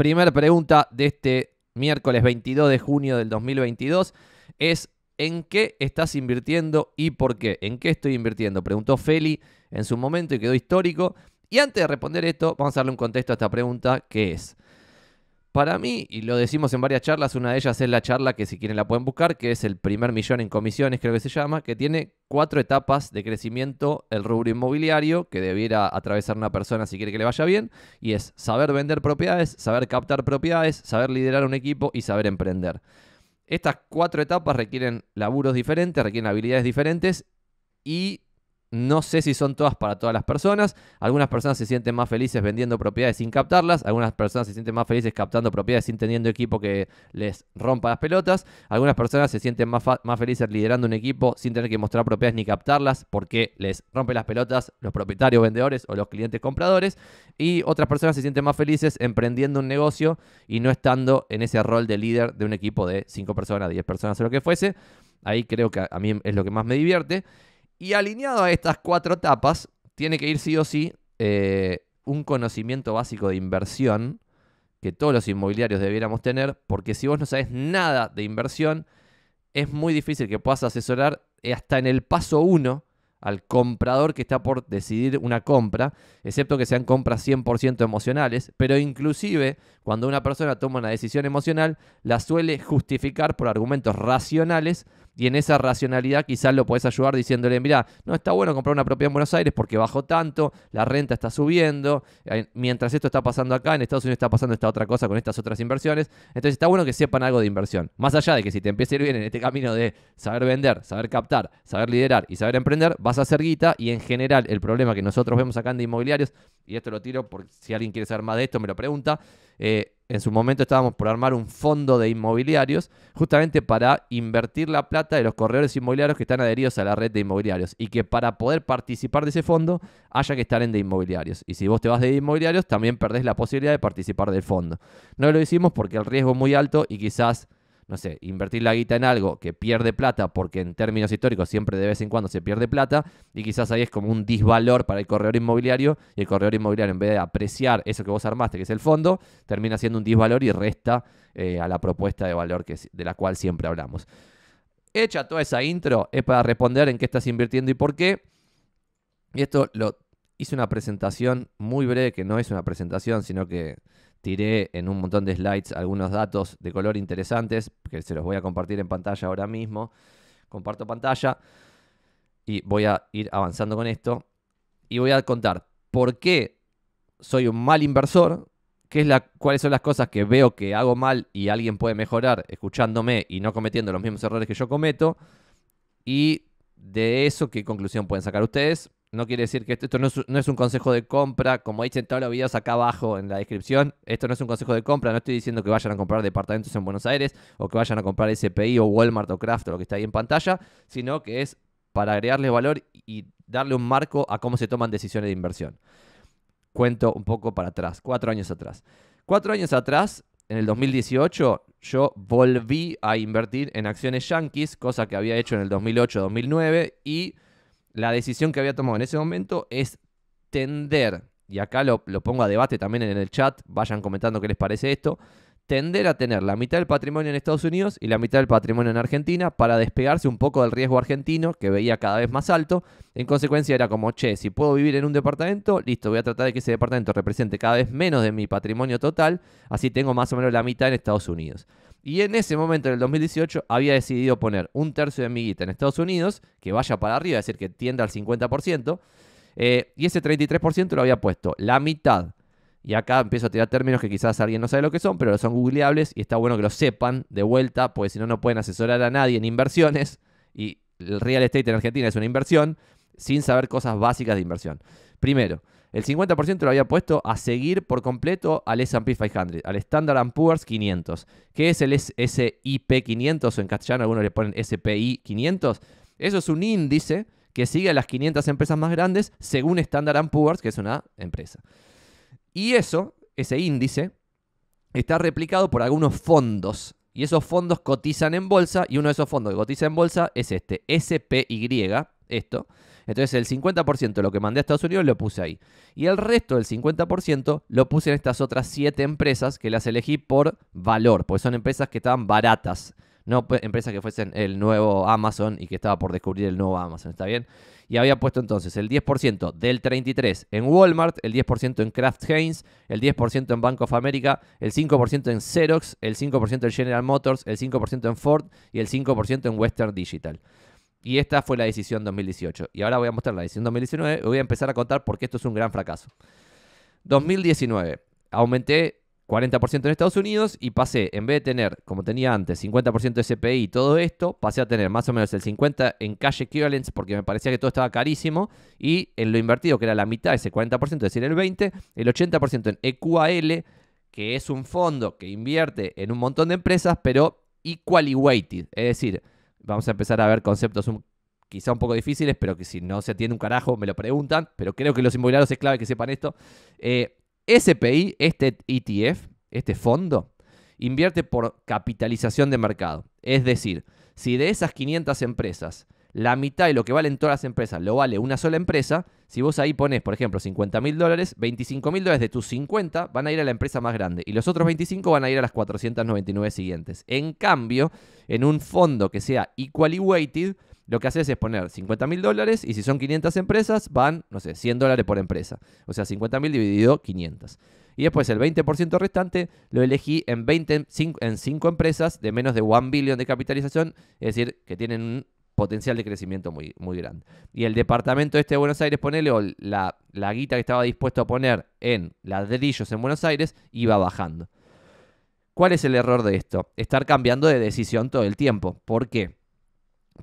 Primera pregunta de este miércoles 22 de junio del 2022 es ¿en qué estás invirtiendo y por qué? ¿En qué estoy invirtiendo? Preguntó Feli en su momento y quedó histórico. Y antes de responder esto, vamos a darle un contexto a esta pregunta que es para mí, y lo decimos en varias charlas, una de ellas es la charla que si quieren la pueden buscar, que es el primer millón en comisiones, creo que se llama, que tiene cuatro etapas de crecimiento el rubro inmobiliario que debiera atravesar una persona si quiere que le vaya bien, y es saber vender propiedades, saber captar propiedades, saber liderar un equipo y saber emprender. Estas cuatro etapas requieren laburos diferentes, requieren habilidades diferentes y no sé si son todas para todas las personas. Algunas personas se sienten más felices vendiendo propiedades sin captarlas. Algunas personas se sienten más felices captando propiedades sin teniendo equipo que les rompa las pelotas. Algunas personas se sienten más, felices liderando un equipo sin tener que mostrar propiedades ni captarlas porque les rompe las pelotas los propietarios vendedores o los clientes compradores. Y otras personas se sienten más felices emprendiendo un negocio y no estando en ese rol de líder de un equipo de 5 personas, 10 personas o lo que fuese. Ahí creo que a mí es lo que más me divierte. Y alineado a estas cuatro etapas tiene que ir sí o sí eh, un conocimiento básico de inversión que todos los inmobiliarios debiéramos tener, porque si vos no sabes nada de inversión, es muy difícil que puedas asesorar hasta en el paso uno al comprador que está por decidir una compra, excepto que sean compras 100% emocionales, pero inclusive cuando una persona toma una decisión emocional, la suele justificar por argumentos racionales y en esa racionalidad quizás lo podés ayudar diciéndole, mira, no está bueno comprar una propiedad en Buenos Aires porque bajó tanto, la renta está subiendo, eh, mientras esto está pasando acá, en Estados Unidos está pasando esta otra cosa con estas otras inversiones, entonces está bueno que sepan algo de inversión, más allá de que si te empieza a ir bien en este camino de saber vender, saber captar, saber liderar y saber emprender, vas a hacer guita y en general el problema que nosotros vemos acá en de inmobiliarios, y esto lo tiro por si alguien quiere saber más de esto me lo pregunta, eh, en su momento estábamos por armar un fondo de inmobiliarios justamente para invertir la plata de los corredores inmobiliarios que están adheridos a la red de inmobiliarios y que para poder participar de ese fondo haya que estar en de inmobiliarios. Y si vos te vas de inmobiliarios también perdés la posibilidad de participar del fondo. No lo hicimos porque el riesgo es muy alto y quizás no sé, invertir la guita en algo que pierde plata, porque en términos históricos siempre de vez en cuando se pierde plata, y quizás ahí es como un disvalor para el corredor inmobiliario, y el corredor inmobiliario en vez de apreciar eso que vos armaste, que es el fondo, termina siendo un disvalor y resta eh, a la propuesta de valor que, de la cual siempre hablamos. Hecha toda esa intro, es para responder en qué estás invirtiendo y por qué. Y esto lo hice una presentación muy breve, que no es una presentación, sino que Tiré en un montón de slides algunos datos de color interesantes, que se los voy a compartir en pantalla ahora mismo. Comparto pantalla y voy a ir avanzando con esto. Y voy a contar por qué soy un mal inversor, qué es la, cuáles son las cosas que veo que hago mal y alguien puede mejorar escuchándome y no cometiendo los mismos errores que yo cometo. Y de eso, qué conclusión pueden sacar ustedes no quiere decir que esto, no, es, un consejo de compra, como dicen todos los videos acá abajo en la descripción, esto no es un consejo de compra, no estoy diciendo que vayan a comprar departamentos en Buenos Aires o que vayan a comprar SPI o Walmart o Craft o lo que está ahí en pantalla, sino que es para agregarle valor y darle un marco a cómo se toman decisiones de inversión. Cuento un poco para atrás, cuatro años atrás. Cuatro años atrás, en el 2018, yo volví a invertir en acciones yankees, cosa que había hecho en el 2008-2009 y la decisión que había tomado en ese momento es tender, y acá lo, pongo a debate también en el chat, vayan comentando qué les parece esto, tender a tener la mitad del patrimonio en Estados Unidos y la mitad del patrimonio en Argentina para despegarse un poco del riesgo argentino que veía cada vez más alto. En consecuencia era como, che, si puedo vivir en un departamento, listo, voy a tratar de que ese departamento represente cada vez menos de mi patrimonio total, así tengo más o menos la mitad en Estados Unidos. Y en ese momento, en el 2018, había decidido poner un tercio de mi guita en Estados Unidos, que vaya para arriba, es decir, que tienda al 50%, eh, y ese 33% lo había puesto la mitad. Y acá empiezo a tirar términos que quizás alguien no sabe lo que son, pero son googleables y está bueno que lo sepan de vuelta, porque si no, no pueden asesorar a nadie en inversiones. Y el real estate en Argentina es una inversión sin saber cosas básicas de inversión. Primero, el 50% lo había puesto a seguir por completo al S&P 500, al Standard Poor's 500. ¿Qué es el S&P 500? O en castellano algunos le ponen SPI 500. Eso es un índice que sigue a las 500 empresas más grandes según Standard Poor's, que es una empresa. Y eso, ese índice, está replicado por algunos fondos. Y esos fondos cotizan en bolsa, y uno de esos fondos que cotiza en bolsa es este, SPY, esto, entonces el 50% de lo que mandé a Estados Unidos lo puse ahí. Y el resto del 50% lo puse en estas otras 7 empresas que las elegí por valor, porque son empresas que estaban baratas. No empresas que fuesen el nuevo Amazon y que estaba por descubrir el nuevo Amazon, ¿está bien? Y había puesto entonces el 10% del 33 en Walmart, el 10% en Kraft Heinz, el 10% en Bank of America, el 5% en Xerox, el 5% en General Motors, el 5% en Ford y el 5% en Western Digital. Y esta fue la decisión 2018. Y ahora voy a mostrar la decisión 2019 voy a empezar a contar por qué esto es un gran fracaso. 2019. Aumenté 40% en Estados Unidos y pasé, en vez de tener, como tenía antes, 50% de CPI y todo esto, pasé a tener más o menos el 50% en cash equivalents porque me parecía que todo estaba carísimo y en lo invertido, que era la mitad, ese 40%, es decir, el 20%, el 80% en EQAL, que es un fondo que invierte en un montón de empresas, pero equally weighted, es decir, Vamos a empezar a ver conceptos quizá un poco difíciles, pero que si no se atiende un carajo, me lo preguntan. Pero creo que los inmobiliarios es clave que sepan esto. Eh, SPI, este ETF, este fondo, invierte por capitalización de mercado. Es decir, si de esas 500 empresas la mitad de lo que valen todas las empresas lo vale una sola empresa, si vos ahí pones, por ejemplo, 50 mil dólares, 25 mil dólares de tus 50 van a ir a la empresa más grande y los otros 25 van a ir a las 499 siguientes. En cambio, en un fondo que sea equally weighted, lo que haces es poner 50 mil dólares y si son 500 empresas, van, no sé, 100 dólares por empresa. O sea, 50 mil dividido 500. Y después el 20% restante lo elegí en, en 5 empresas de menos de 1 billion de capitalización, es decir, que tienen potencial de crecimiento muy, muy grande. Y el departamento este de Buenos Aires, ponele, o la, guita que estaba dispuesto a poner en ladrillos en Buenos Aires, iba bajando. ¿Cuál es el error de esto? Estar cambiando de decisión todo el tiempo. ¿Por qué?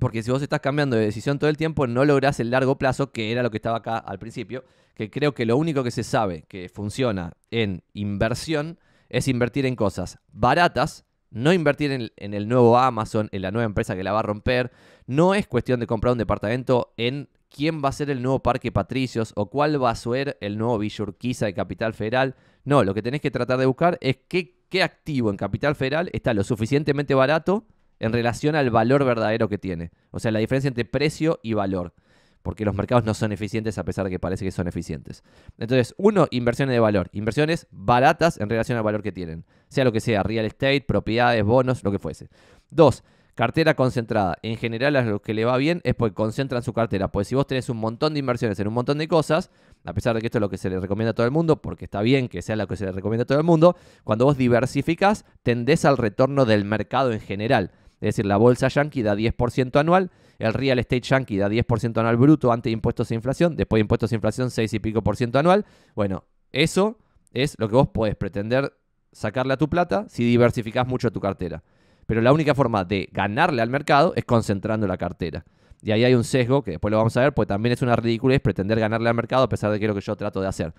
Porque si vos estás cambiando de decisión todo el tiempo, no lográs el largo plazo, que era lo que estaba acá al principio, que creo que lo único que se sabe que funciona en inversión es invertir en cosas baratas, no invertir en el nuevo Amazon, en la nueva empresa que la va a romper, no es cuestión de comprar un departamento en quién va a ser el nuevo Parque Patricios o cuál va a ser el nuevo Villurquiza de Capital Federal. No, lo que tenés que tratar de buscar es qué, qué activo en Capital Federal está lo suficientemente barato en relación al valor verdadero que tiene. O sea, la diferencia entre precio y valor. Porque los mercados no son eficientes a pesar de que parece que son eficientes. Entonces, uno, inversiones de valor. Inversiones baratas en relación al valor que tienen. Sea lo que sea, real estate, propiedades, bonos, lo que fuese. Dos, Cartera concentrada. En general a los que le va bien es porque concentran su cartera. Pues si vos tenés un montón de inversiones en un montón de cosas, a pesar de que esto es lo que se le recomienda a todo el mundo, porque está bien que sea lo que se le recomienda a todo el mundo, cuando vos diversificás tendés al retorno del mercado en general. Es decir, la bolsa yankee da 10% anual, el real estate yankee da 10% anual bruto antes de impuestos e inflación, después de impuestos e inflación 6 y pico por ciento anual. Bueno, eso es lo que vos podés pretender sacarle a tu plata si diversificás mucho tu cartera. Pero la única forma de ganarle al mercado es concentrando la cartera. Y ahí hay un sesgo que después lo vamos a ver, pues también es una ridiculez pretender ganarle al mercado a pesar de que es lo que yo trato de hacer.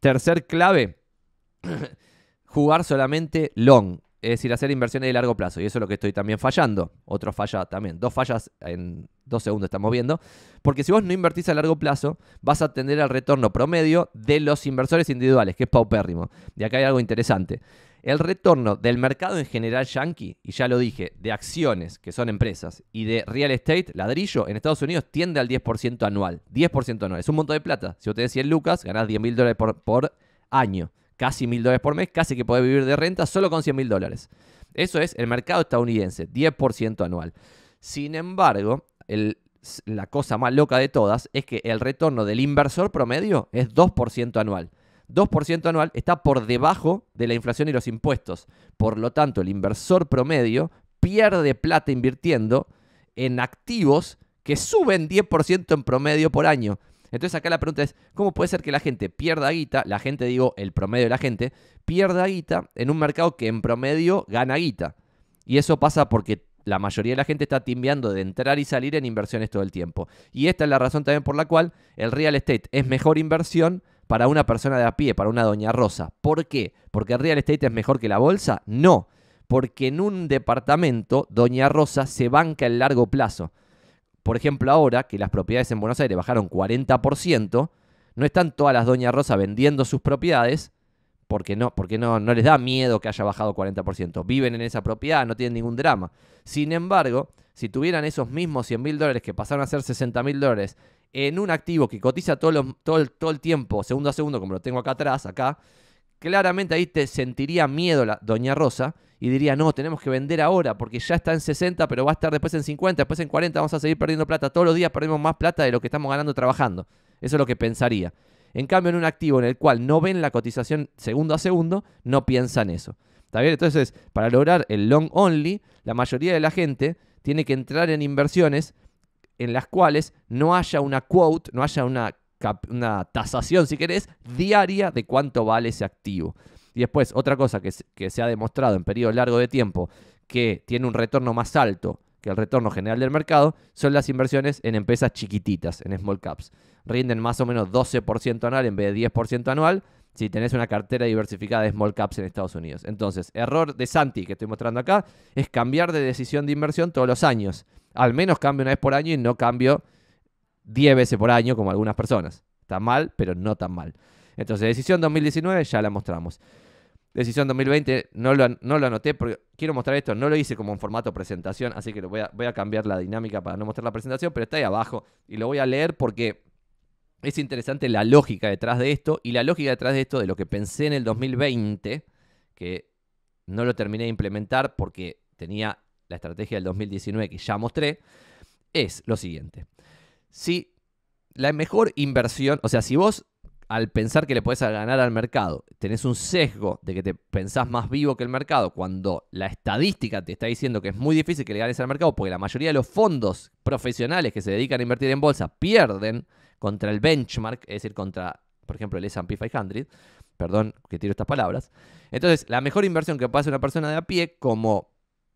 Tercer clave, jugar solamente long, es decir, hacer inversiones de largo plazo. Y eso es lo que estoy también fallando. Otro falla también, dos fallas en dos segundos estamos viendo. Porque si vos no invertís a largo plazo, vas a tener el retorno promedio de los inversores individuales, que es paupérrimo. Y acá hay algo interesante. El retorno del mercado en general yankee, y ya lo dije, de acciones, que son empresas, y de real estate, ladrillo, en Estados Unidos tiende al 10% anual. 10% anual. Es un monto de plata. Si te 100 lucas, ganás 10 mil dólares por, año. Casi mil dólares por mes, casi que podés vivir de renta solo con 100 mil dólares. Eso es el mercado estadounidense, 10% anual. Sin embargo, la cosa más loca de todas es que el retorno del inversor promedio es 2% anual. 2% anual está por debajo de la inflación y los impuestos. Por lo tanto, el inversor promedio pierde plata invirtiendo en activos que suben 10% en promedio por año. Entonces acá la pregunta es, ¿cómo puede ser que la gente pierda guita, la gente digo el promedio de la gente, pierda guita en un mercado que en promedio gana guita? Y eso pasa porque la mayoría de la gente está timbiando de entrar y salir en inversiones todo el tiempo. Y esta es la razón también por la cual el real estate es mejor inversión para una persona de a pie, para una doña Rosa. ¿Por qué? ¿Porque el real estate es mejor que la bolsa? No, porque en un departamento doña Rosa se banca el largo plazo. Por ejemplo, ahora que las propiedades en Buenos Aires bajaron 40%, no están todas las doña Rosa vendiendo sus propiedades porque no, porque no, no les da miedo que haya bajado 40%. Viven en esa propiedad, no tienen ningún drama. Sin embargo, si tuvieran esos mismos 100 mil dólares que pasaron a ser 60 mil dólares en un activo que cotiza todo, todo, todo, el tiempo, segundo a segundo, como lo tengo acá atrás, acá, claramente ahí te sentiría miedo la doña Rosa y diría, no, tenemos que vender ahora porque ya está en 60, pero va a estar después en 50, después en 40, vamos a seguir perdiendo plata. Todos los días perdemos más plata de lo que estamos ganando trabajando. Eso es lo que pensaría. En cambio, en un activo en el cual no ven la cotización segundo a segundo, no piensan eso. ¿Está bien? Entonces, para lograr el long only, la mayoría de la gente tiene que entrar en inversiones en las cuales no haya una quote, no haya una, una tasación, si querés, diaria de cuánto vale ese activo. Y después, otra cosa que, que se ha demostrado en periodos largo de tiempo, que tiene un retorno más alto que el retorno general del mercado, son las inversiones en empresas chiquititas, en small caps. Rinden más o menos 12% anual en vez de 10% anual si tenés una cartera diversificada de small caps en Estados Unidos. Entonces, error de Santi que estoy mostrando acá es cambiar de decisión de inversión todos los años al menos cambio una vez por año y no cambio 10 veces por año como algunas personas. Está mal, pero no tan mal. Entonces, decisión 2019 ya la mostramos. Decisión 2020 no lo, no lo anoté porque quiero mostrar esto, no lo hice como en formato presentación, así que voy, voy a cambiar la dinámica para no mostrar la presentación, pero está ahí abajo y lo voy a leer porque es interesante la lógica detrás de esto y la lógica detrás de esto de lo que pensé en el 2020, que no lo terminé de implementar porque tenía la estrategia del 2019 que ya mostré, es lo siguiente. Si la mejor inversión, o sea, si vos al pensar que le podés ganar al mercado, tenés un sesgo de que te pensás más vivo que el mercado, cuando la estadística te está diciendo que es muy difícil que le ganes al mercado, porque la mayoría de los fondos profesionales que se dedican a invertir en bolsa pierden contra el benchmark, es decir, contra, por ejemplo, el S&P 500, perdón que tiro estas palabras. Entonces, la mejor inversión que puede hacer una persona de a pie, como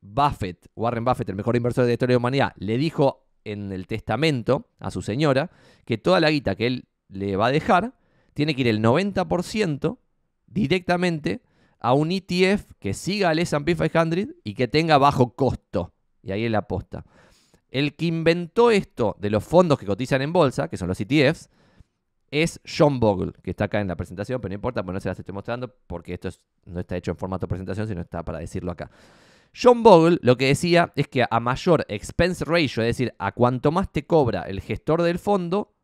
Buffett, Warren Buffett, el mejor inversor de la historia de la humanidad, le dijo en el testamento a su señora que toda la guita que él le va a dejar tiene que ir el 90% directamente a un ETF que siga al S&P 500 y que tenga bajo costo. Y ahí es la aposta. El que inventó esto de los fondos que cotizan en bolsa, que son los ETFs, es John Bogle, que está acá en la presentación, pero no importa, pues no se las estoy mostrando porque esto no está hecho en formato de presentación, sino está para decirlo acá. John Bogle lo que decía es que a mayor expense ratio, es decir, a cuanto más te cobra el gestor del fondo,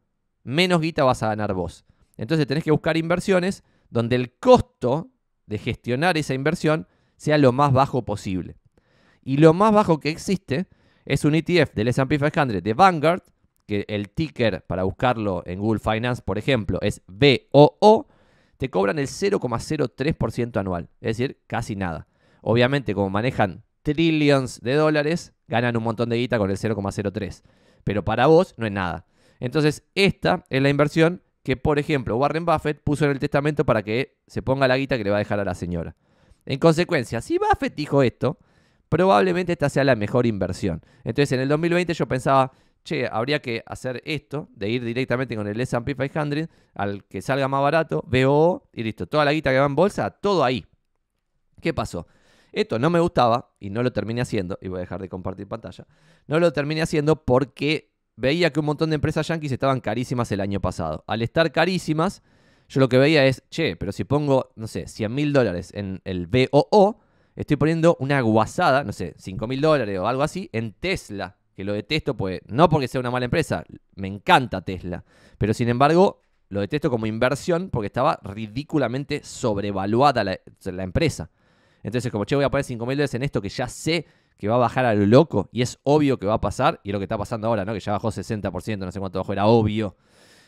menos guita vas a ganar vos. Entonces tenés que buscar inversiones donde el costo de gestionar esa inversión sea lo más bajo posible. Y lo más bajo que existe es un ETF del S&P 500 de Vanguard, que el ticker para buscarlo en Google Finance, por ejemplo, es BOO, te cobran el 0,03% anual, es decir, casi nada. Obviamente, como manejan trillions de dólares, ganan un montón de guita con el 0,03. Pero para vos no es nada. Entonces, esta es la inversión que, por ejemplo, Warren Buffett puso en el testamento para que se ponga la guita que le va a dejar a la señora. En consecuencia, si Buffett dijo esto, probablemente esta sea la mejor inversión. Entonces, en el 2020 yo pensaba, che, habría que hacer esto, de ir directamente con el S&P 500 al que salga más barato, veo y listo, toda la guita que va en bolsa, todo ahí. ¿Qué pasó? Esto no me gustaba y no lo terminé haciendo, y voy a dejar de compartir pantalla, no lo terminé haciendo porque veía que un montón de empresas yankees estaban carísimas el año pasado. Al estar carísimas, yo lo que veía es, che, pero si pongo, no sé, 100 mil dólares en el BOO, estoy poniendo una guasada, no sé, 5 mil dólares o algo así, en Tesla, que lo detesto, pues no porque sea una mala empresa, me encanta Tesla, pero sin embargo lo detesto como inversión porque estaba ridículamente sobrevaluada la, la empresa. Entonces, como che, voy a poner 5.000 mil dólares en esto que ya sé que va a bajar a lo loco y es obvio que va a pasar, y lo que está pasando ahora, ¿no? Que ya bajó 60%, no sé cuánto bajó, era obvio.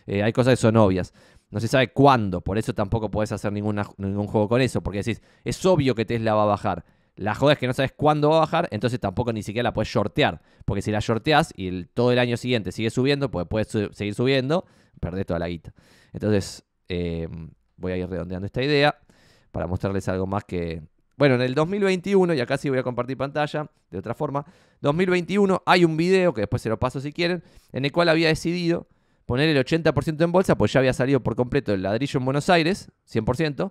Eh, hay cosas que son obvias. No se sabe cuándo, por eso tampoco puedes hacer ninguna, ningún juego con eso, porque decís, es obvio que Tesla va a bajar. La joda es que no sabes cuándo va a bajar, entonces tampoco ni siquiera la puedes shortear. Porque si la shorteas y todo el año siguiente sigue subiendo, pues puedes seguir subiendo, perdés toda la guita. Entonces, eh, voy a ir redondeando esta idea para mostrarles algo más que, bueno, en el 2021, y acá sí voy a compartir pantalla de otra forma, 2021 hay un video, que después se lo paso si quieren, en el cual había decidido poner el 80% en bolsa, pues ya había salido por completo el ladrillo en Buenos Aires, 100%,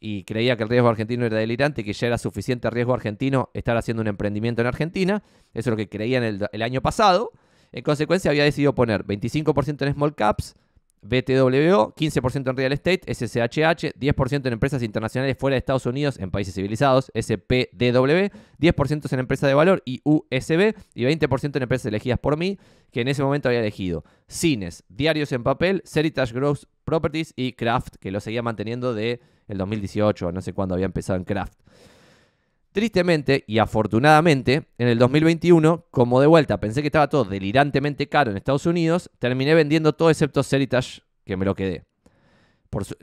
y creía que el riesgo argentino era delirante, que ya era suficiente riesgo argentino estar haciendo un emprendimiento en Argentina, eso es lo que creía en el, el año pasado. En consecuencia había decidido poner 25% en small caps, BTW, 15% en real estate, SCHH, 10% en empresas internacionales fuera de Estados Unidos en países civilizados, SPDW, 10% en empresas de valor y USB y 20% en empresas elegidas por mí, que en ese momento había elegido cines, diarios en papel, Seritage Growth Properties y Kraft, que lo seguía manteniendo de el 2018, no sé cuándo había empezado en Kraft. Tristemente y afortunadamente, en el 2021, como de vuelta pensé que estaba todo delirantemente caro en Estados Unidos, terminé vendiendo todo excepto Seritage, que me lo quedé.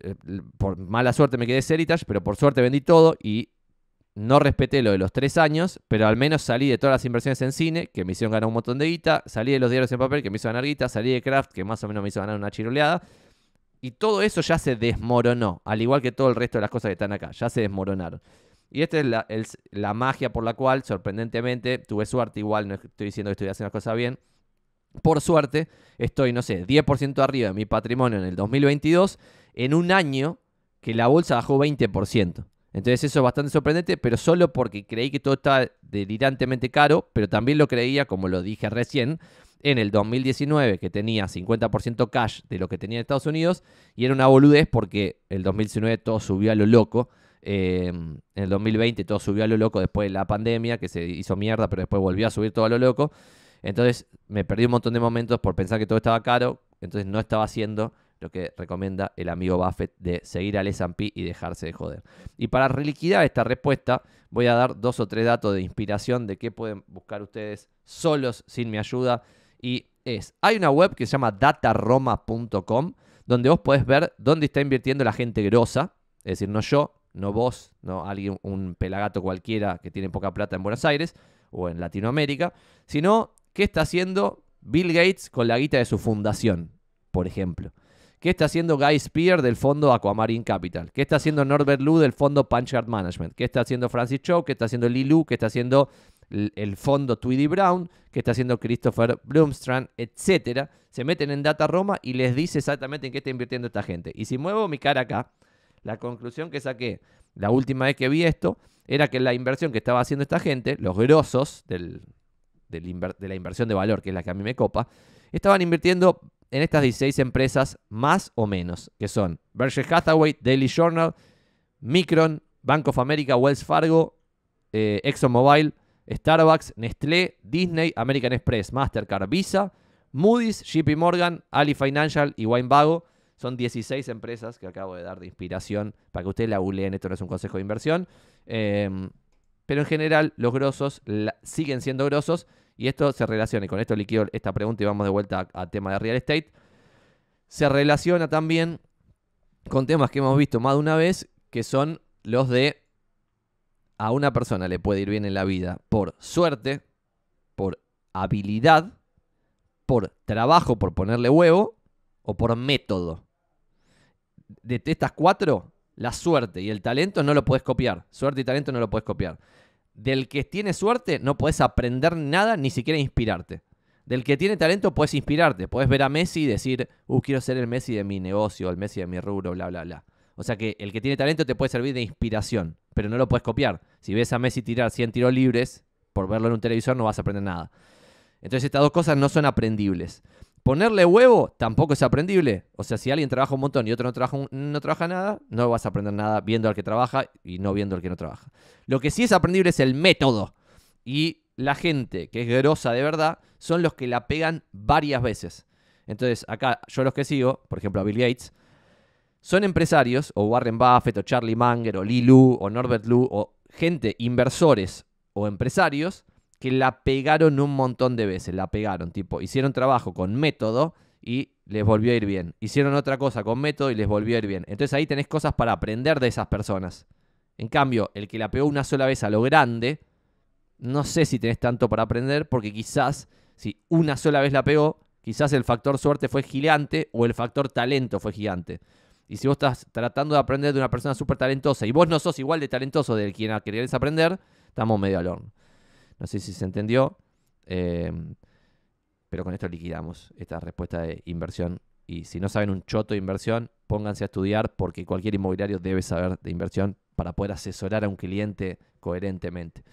Eh, por, mala suerte me quedé Seritage, pero por suerte vendí todo y no respeté lo de los tres años, pero al menos salí de todas las inversiones en cine, que me hicieron ganar un montón de guita, salí de los diarios en papel, que me hizo ganar guita, salí de craft, que más o menos me hizo ganar una chiroleada, y todo eso ya se desmoronó, al igual que todo el resto de las cosas que están acá, ya se desmoronaron. Y esta es la, magia por la cual, sorprendentemente, tuve suerte. Igual no estoy diciendo que estoy haciendo las cosas bien. Por suerte, estoy, no sé, 10% arriba de mi patrimonio en el 2022, en un año que la bolsa bajó 20%. Entonces eso es bastante sorprendente, pero solo porque creí que todo estaba delirantemente caro, pero también lo creía, como lo dije recién, en el 2019, que tenía 50% cash de lo que tenía en Estados Unidos, y era una boludez porque el 2019 todo subió a lo loco Em, en el 2020 todo subió a lo loco después de la pandemia, que se hizo mierda, pero después volvió a subir todo a lo loco. Entonces me perdí un montón de momentos por pensar que todo estaba caro, entonces no estaba haciendo lo que recomienda el amigo Buffett de seguir al S&P y dejarse de joder. Y para reliquidar esta respuesta voy a dar dos o tres datos de inspiración de qué pueden buscar ustedes solos sin mi ayuda y es, hay una web que se llama dataroma.com donde vos podés ver dónde está invirtiendo la gente grosa, es decir, no yo, no vos, no alguien, un pelagato cualquiera que tiene poca plata en Buenos Aires o en Latinoamérica, sino qué está haciendo Bill Gates con la guita de su fundación, por ejemplo. ¿Qué está haciendo Guy Spear del fondo Aquamarine Capital? ¿Qué está haciendo Norbert Lu del fondo Punchard Management? ¿Qué está haciendo Francis Chow? ¿Qué está haciendo Lilu? ¿Qué está haciendo el fondo Tweedy Brown? ¿Qué está haciendo Christopher Blumstrand? Etcétera. Se meten en Data Roma y les dice exactamente en qué está invirtiendo esta gente. Y si muevo mi cara acá, la conclusión que saqué la última vez que vi esto era que la inversión que estaba haciendo esta gente, los grosos de la inversión de valor, que es la que a mí me copa, estaban invirtiendo en estas 16 empresas más o menos, que son Berkshire Hathaway, Daily Journal, Micron, Bank of America, Wells Fargo, eh, ExxonMobil, Starbucks, Nestlé, Disney, American Express, Mastercard, Visa, Moody's, JP Morgan, Ali Financial y Winebago. Son 16 empresas que acabo de dar de inspiración para que ustedes la googleen. Esto no es un consejo de inversión. Eh, pero en general, los grosos siguen siendo grosos. Y esto se relaciona, y con esto liquido esta pregunta y vamos de vuelta al tema de real estate. Se relaciona también con temas que hemos visto más de una vez, que son los de a una persona le puede ir bien en la vida por suerte, por habilidad, por trabajo, por ponerle huevo, o por método. De estas cuatro, la suerte y el talento no lo puedes copiar. Suerte y talento no lo puedes copiar. Del que tiene suerte no puedes aprender nada, ni siquiera inspirarte. Del que tiene talento puedes inspirarte. Puedes ver a Messi y decir, uh, quiero ser el Messi de mi negocio, el Messi de mi rubro, bla, bla, bla. O sea que el que tiene talento te puede servir de inspiración, pero no lo puedes copiar. Si ves a Messi tirar 100 tiros libres, por verlo en un televisor no vas a aprender nada. Entonces estas dos cosas no son aprendibles. Ponerle huevo tampoco es aprendible. O sea, si alguien trabaja un montón y otro no trabaja, no trabaja nada, no vas a aprender nada viendo al que trabaja y no viendo al que no trabaja. Lo que sí es aprendible es el método. Y la gente que es grosa de verdad son los que la pegan varias veces. Entonces, acá yo los que sigo, por ejemplo a Bill Gates, son empresarios, o Warren Buffett, o Charlie Munger, o Lee Lu, o Norbert Lu, o gente, inversores o empresarios, que la pegaron un montón de veces, la pegaron, tipo, hicieron trabajo con método y les volvió a ir bien. Hicieron otra cosa con método y les volvió a ir bien. Entonces ahí tenés cosas para aprender de esas personas. En cambio, el que la pegó una sola vez a lo grande, no sé si tenés tanto para aprender, porque quizás si una sola vez la pegó, quizás el factor suerte fue gigante o el factor talento fue gigante. Y si vos estás tratando de aprender de una persona súper talentosa y vos no sos igual de talentoso del quien querés aprender, estamos medio al horno. No sé si se entendió, em, pero con esto liquidamos esta respuesta de inversión. Y si no saben un choto de inversión, pónganse a estudiar porque cualquier inmobiliario debe saber de inversión para poder asesorar a un cliente coherentemente.